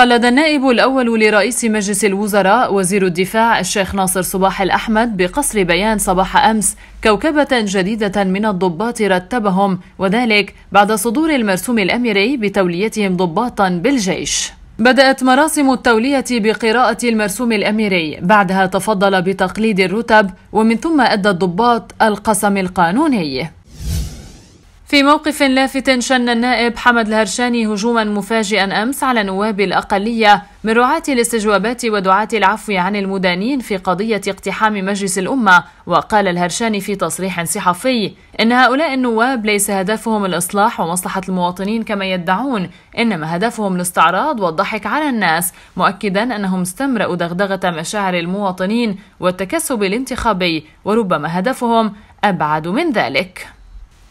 قلد النائب الأول لرئيس مجلس الوزراء وزير الدفاع الشيخ ناصر صباح الأحمد بقصر بيان صباح أمس كوكبة جديدة من الضباط رتبهم وذلك بعد صدور المرسوم الأميري بتوليتهم ضباطا بالجيش بدأت مراسم التولية بقراءة المرسوم الأميري بعدها تفضل بتقليد الرتب ومن ثم أدى الضباط القسم القانوني في موقف لافت شن النائب حمد الهرشاني هجوما مفاجئا امس على نواب الاقليه من رعاة الاستجوابات ودعاة العفو عن المدانين في قضيه اقتحام مجلس الامه وقال الهرشاني في تصريح صحفي ان هؤلاء النواب ليس هدفهم الاصلاح ومصلحه المواطنين كما يدعون انما هدفهم الاستعراض والضحك على الناس مؤكدا انهم استمرأوا دغدغه مشاعر المواطنين والتكسب الانتخابي وربما هدفهم ابعد من ذلك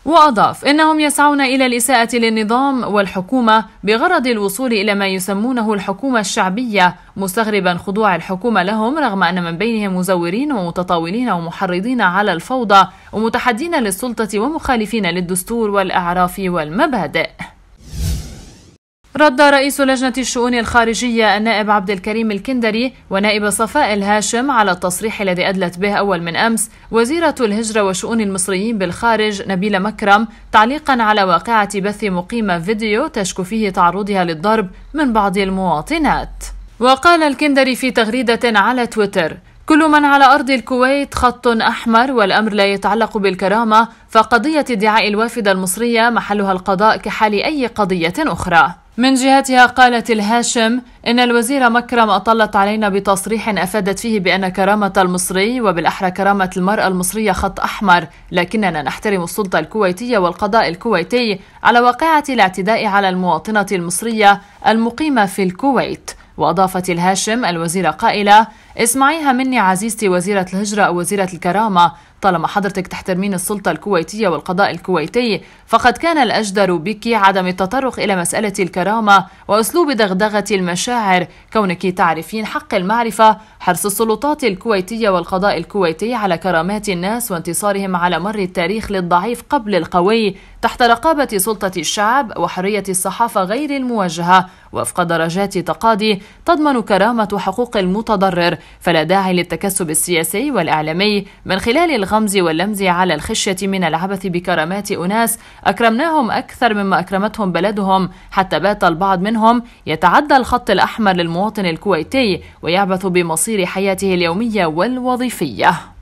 وأضاف إنهم يسعون إلى الإساءة للنظام والحكومة بغرض الوصول إلى ما يسمونه الحكومة الشعبية مستغربا خضوع الحكومة لهم رغم أن من بينهم مزورين ومتطاولين ومحرضين على الفوضى ومتحدين للسلطة ومخالفين للدستور والأعراف والمبادئ رد رئيس لجنة الشؤون الخارجية النائب عبد الكريم الكندري ونائب صفاء الهاشم على التصريح الذي أدلت به أول من أمس وزيرة الهجرة وشؤون المصريين بالخارج نبيلة مكرم تعليقا على واقعة بث مقيمة فيديو تشكو فيه تعرضها للضرب من بعض المواطنات وقال الكندري في تغريدة على تويتر كل من على أرض الكويت خط أحمر والأمر لا يتعلق بالكرامة فقضية ادعاء الوافدة المصرية محلها القضاء كحال أي قضية أخرى من جهتها قالت الهاشم إن الوزيرة مكرم أطلت علينا بتصريح أفادت فيه بأن كرامة المصري وبالأحرى كرامة المرأة المصرية خط أحمر لكننا نحترم السلطة الكويتية والقضاء الكويتي على واقعة الاعتداء على المواطنة المصرية المقيمة في الكويت وأضافت الهاشم الوزيرة قائلة اسمعيها مني عزيزتي وزيرة الهجرة أو وزيرة الكرامة طالما حضرتك تحترمين السلطة الكويتية والقضاء الكويتي فقد كان الأجدر بك عدم التطرق إلى مسألة الكرامة وأسلوب دغدغة المشاعر كونك تعرفين حق المعرفة حرص السلطات الكويتية والقضاء الكويتي على كرامات الناس وانتصارهم على مر التاريخ للضعيف قبل القوي تحت رقابة سلطة الشعب وحرية الصحافة غير الموجهة وفق درجات تقاضي تضمن كرامة حقوق المتضرر فلا داعي للتكسب السياسي والإعلامي من خلال الغمز واللمز على الخشية من العبث بكرامات أناس أكرمناهم أكثر مما أكرمتهم بلدهم حتى بات البعض منهم يتعدى الخط الأحمر للمواطن الكويتي ويعبث بمصير حياته اليومية والوظيفية